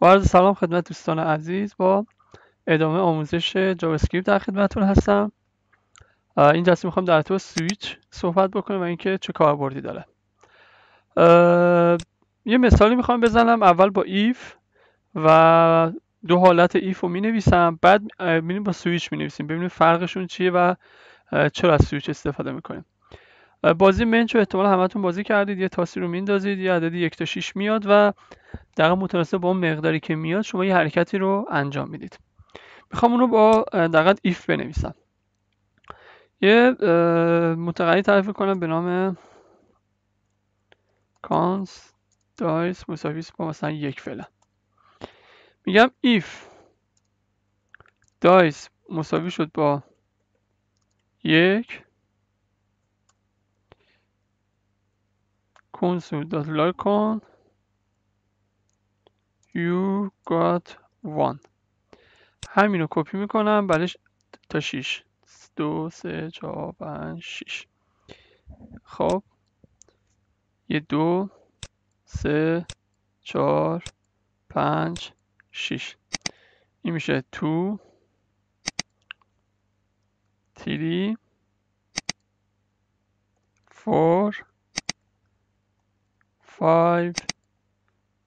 با عرض سلام خدمت دوستان عزیز با ادامه آموزش جاوا اسکریپت در خدمتتون هستم این جلسه میخوام در تو سویچ صحبت بکنم و اینکه چه کاربردی داره یه مثالی میخوام بزنم اول با ایف و دو حالت ایف رو مینویسم بعد میبینیم با سویچ مینویسیم ببینیم فرقشون چیه و چرا از سویچ استفاده میکنیم بازی منچو احتمال همتون بازی کردید یه تاسی رو میندازید یه عددی یک تا 6 میاد و در متناسب با اون مقداری که میاد شما یه حرکتی رو انجام میدید میخوام اون رو با دقیقا ایف بنویسم یه متقاعد تعریف کنم به نام کانس دایس مساویس با مثلا یک فعلا میگم ایف دایس مساوی شد با یک کن you got one همینو کپی میکنم برش تا 6 دو سه چهار پنج شیش خب یه دو سه چهار پنج شیش این میشه تو تیری فور 5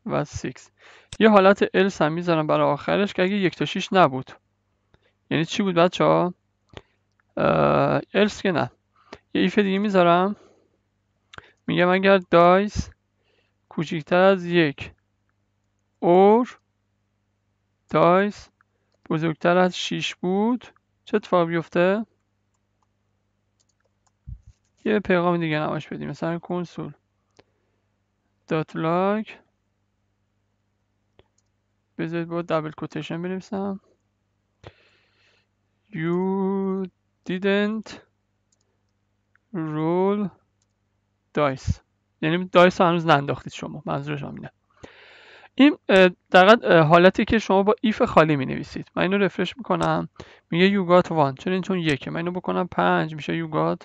و 6 یه حالت else هم میذارم برای آخرش که اگه یک تا 6 نبود یعنی چی بود بچه ها؟ else که نه یه ایف دیگه میذارم میگم اگر دایس کوچکتر از یک اور دایس بزرگتر از 6 بود چه اتفاق بیفته؟ یه پیغام دیگه نماش بدیم مثلا کنسول دات لاگ بذارید با دبل کوتیشن بنویسم یو didn't رول دایس یعنی دایس رو هنوز ننداختید شما منظورش هم این دقیقا حالتی که شما با ایف خالی می نویسید من اینو رفرش میکنم میگه you got one چون این چون یکه من اینو بکنم پنج میشه you got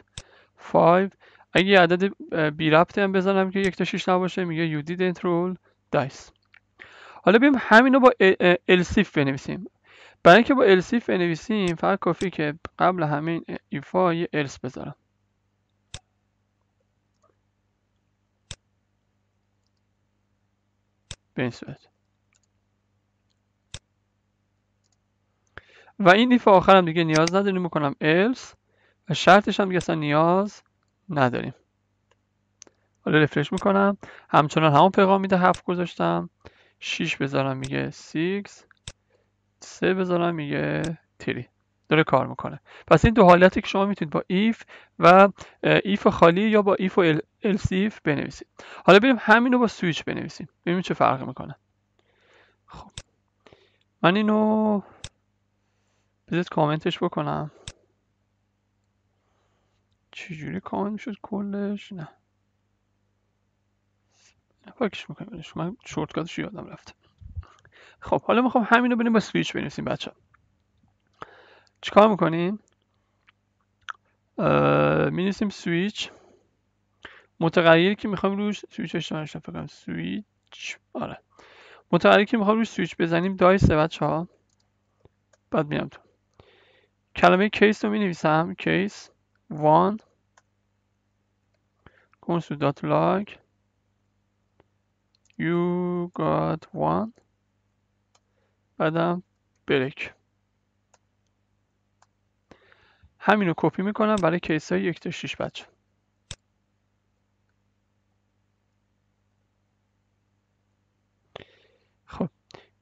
five اگه یه عدد بی ربطی هم بزنم که یک تا شیش نباشه میگه you didn't roll dice حالا بیم همین رو با السیف بنویسیم برای اینکه با السیف بنویسیم فقط کافی که قبل همین ایفا یه الس بذارم به این صورت و این ایف آخرم دیگه نیاز نداریم میکنم else و شرطش هم دیگه اصلا نیاز نداریم حالا رفرش میکنم همچنان همون پیغام میده هفت گذاشتم 6 بذارم میگه 6 سه بذارم میگه تری داره کار میکنه پس این دو حالتی که شما میتونید با ایف و ایف خالی یا با ایف و else بنویسید حالا بریم همین رو با سویچ بنویسیم ببینیم چه فرقی میکنه خب من اینو بذارید کامنتش بکنم چجوری کامل میشد کلش نه پاکش میکنیم بلش من شورتکاتش یادم رفت خب حالا میخوام همین رو بریم با سویچ بنویسیم بچه چیکار میکنیم مینویسیم سویچ متغیری که میخوام روش سویچ اشتباه میکنم سویچ آره متغیری که میخوام روش سویچ بزنیم سه بچه ها بعد میام تو کلمه کیس رو مینویسم کیس وان console.log you got one بعدم بریک همینو کپی میکنم برای کیس های یک تا شیش بچه خب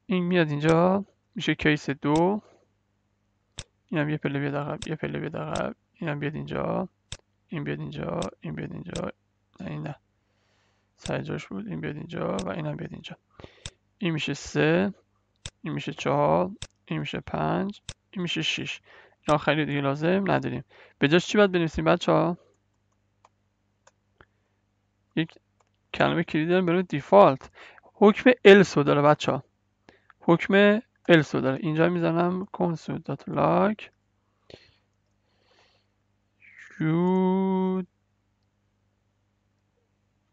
این میاد اینجا میشه کیس دو اینم یه پله بیاد عقب یه پله بیاد عقب اینم بیاد اینجا این بیاد اینجا این بیاد اینجا نه نه سر جاش بود این بیاد اینجا و این هم بیاد اینجا این میشه سه این میشه چهار این میشه پنج این میشه شیش این آخری دیگه لازم نداریم به جاش چی باید بنویسیم بچه ها یک کلمه کلیدی دارم برای دیفالت حکم السو داره بچه ها حکم السو داره اینجا میزنم کنسول دات لاک یو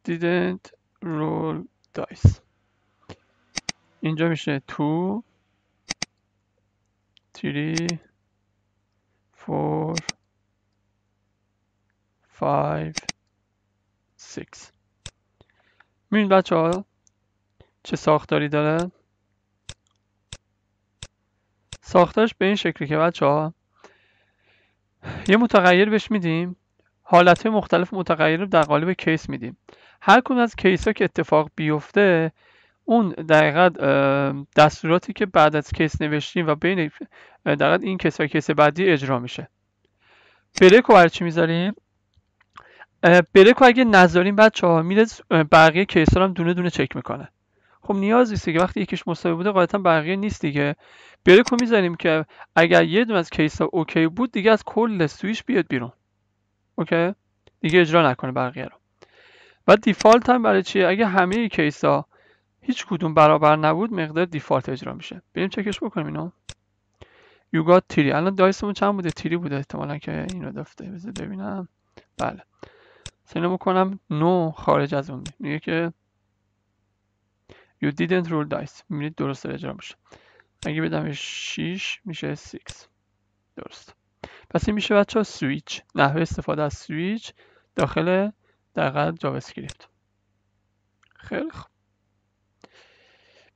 didn't roll dice اینجا میشه 2 3 4 5 6 میبینید بچه ها چه ساختاری داره ساختارش به این شکلی که بچه ها یه متغیر بهش میدیم حالت مختلف متغیر رو در قالب کیس میدیم هر کدوم از ها که اتفاق بیفته اون دقیقا دستوراتی که بعد از کیس نوشتیم و بین دقیقا این کیس و کیس بعدی اجرا میشه بریک رو چی میذاریم بریک رو اگه نذاریم بچه ها میره بقیه کیس هم دونه دونه چک میکنه خب نیاز نیست که وقتی یکیش مصابه بوده قاعدتا بقیه نیست دیگه بریک رو میذاریم که اگر یه دونه از کیس ها اوکی بود دیگه از کل سویش بیاد بیرون اوکی دیگه اجرا نکنه بقیه رو و دیفالت هم برای چیه اگه همه کیس ها هیچ کدوم برابر نبود مقدار دیفالت اجرا میشه بریم چکش بکنیم اینو گات تیری الان دایسمون چند بوده تیری بوده احتمالا که اینو دفته بذار ببینم بله سینه بکنم نو خارج از اون میگه که you didn't roll dice میبینید درست اجرا میشه اگه بدم 6 میشه 6 درست پس این میشه بچه ها سویچ نحوه استفاده از سویچ داخل دقیقا جاوا اسکریپت خیلی خوب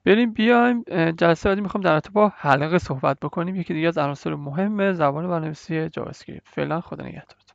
بریم بیایم جلسه بعدی میخوام در رابطه با حلقه صحبت بکنیم یکی دیگه از عناصر مهم زبان برنامه‌نویسی جاوا اسکریپت فعلا خدا نگهدار